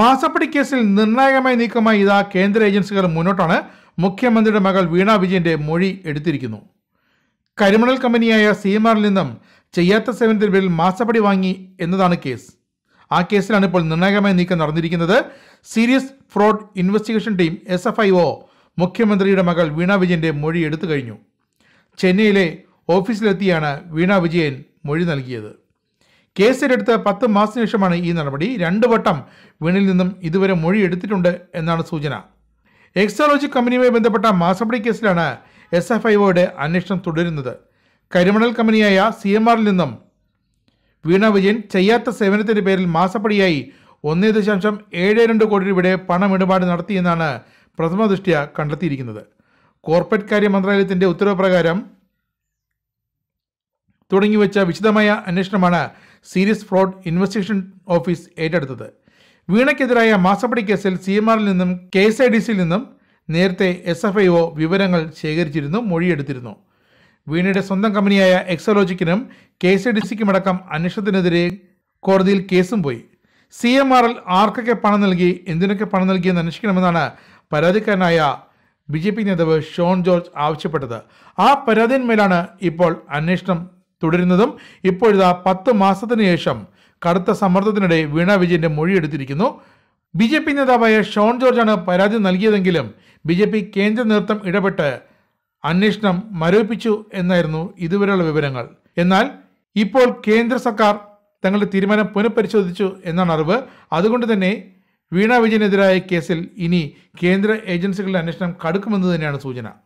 മാസപ്പടി കേസിൽ നിർണായകമായ നീക്കമായി ഇതാ കേന്ദ്ര ഏജൻസികൾ മുന്നോട്ടാണ് മുഖ്യമന്ത്രിയുടെ മകൾ വീണ വിജയന്റെ മൊഴി എടുത്തിരിക്കുന്നു കരിമണൽ കമ്പനിയായ ആറിൽ നിന്നും ചെയ്യാത്ത സേവനത്തിന് പേരിൽ മാസപ്പടി വാങ്ങി എന്നതാണ് കേസ് ആ കേസിലാണ് ഇപ്പോൾ നിർണായകമായ നീക്കം നടന്നിരിക്കുന്നത് serious fraud investigation team S F I O മുഖ്യമന്ത്രിയുടെ മകൾ വീണ വിജയന്റെ മൊഴി എടുത്തു കഴിഞ്ഞു ചെന്നൈയിലെ ഓഫീസിലെത്തിയാണ് വീണ വിജയൻ മൊഴി നൽകിയത് കേസിലെടുത്ത് പത്ത് മാസത്തിന് ശേഷമാണ് ഈ നടപടി രണ്ട് വട്ടം വീണിൽ നിന്നും ഇതുവരെ മൊഴി എടുത്തിട്ടുണ്ട് എന്നാണ് സൂചന എക്സോളജി കമ്പനിയുമായി ബന്ധപ്പെട്ട മാസപ്പടി കേസിലാണ് എസ് എഫ് ഐഒയുടെ അന്വേഷണം തുടരുന്നത് കരിമണൽ കമ്പനിയായ സി എം ആറിൽ നിന്നും വീണ വിജയൻ ചെയ്യാത്ത സേവനത്തിൻ്റെ പേരിൽ മാസപ്പടിയായി ഒന്നേ ദശാംശം ഏഴ് രണ്ട് കോടി രൂപയുടെ പണമിടപാട് നടത്തിയെന്നാണ് പ്രഥമ ദൃഷ്ടിയ കണ്ടെത്തിയിരിക്കുന്നത് കോർപ്പറേറ്റ് കാര്യ മന്ത്രാലയത്തിൻ്റെ ഉത്തരവ് പ്രകാരം തുടങ്ങി വെച്ച വിശദമായ അന്വേഷണമാണ് സീരിയസ് ഫ്രോഡ് ഇൻവെസ്റ്റിഗേഷൻ ഓഫീസ് ഏറ്റെടുത്തത് വീണയ്ക്കെതിരായ മാസപ്പടി കേസിൽ സി എം ആറിൽ നിന്നും കെ എസ് ഐ ഡി സിയിൽ നിന്നും നേരത്തെ എസ് എഫ് ഐ ഒ വിവരങ്ങൾ ശേഖരിച്ചിരുന്നു മൊഴിയെടുത്തിരുന്നു വീണയുടെ സ്വന്തം കമ്പനിയായ എക്സലോജിക്കിനും കെ എസ് ഐ ഡി സിക്കുമടക്കം അന്വേഷണത്തിനെതിരെ കോടതിയിൽ കേസും പോയി സി എം ആറിൽ ആർക്കൊക്കെ പണം നൽകി എന്തിനൊക്കെ പണം നൽകിയെന്ന് അന്വേഷിക്കണമെന്നാണ് പരാതിക്കാരനായ ബി ജെ പി നേതാവ് ഷോൺ ജോർജ് ആവശ്യപ്പെട്ടത് ആ പരാതിയിന്മേലാണ് ഇപ്പോൾ അന്വേഷണം തുടരുന്നതും ഇപ്പോഴിതാ പത്ത് മാസത്തിന് ശേഷം കടുത്ത സമ്മർദ്ദത്തിനിടെ വീണ വിജയന്റെ മൊഴിയെടുത്തിരിക്കുന്നു ബി ജെ പി നേതാവായ ഷോൺ ജോർജാണ് പരാതി നൽകിയതെങ്കിലും ബി ജെ പി കേന്ദ്ര നേതൃത്വം ഇടപെട്ട് അന്വേഷണം മരവിപ്പിച്ചു എന്നായിരുന്നു ഇതുവരെയുള്ള വിവരങ്ങൾ എന്നാൽ ഇപ്പോൾ കേന്ദ്ര സർക്കാർ തങ്ങളുടെ തീരുമാനം പുനഃപരിശോധിച്ചു എന്നാണ് അറിവ് അതുകൊണ്ട് തന്നെ വീണ വിജയനെതിരായ കേസിൽ ഇനി കേന്ദ്ര ഏജൻസികളുടെ അന്വേഷണം കടുക്കുമെന്ന് തന്നെയാണ് സൂചന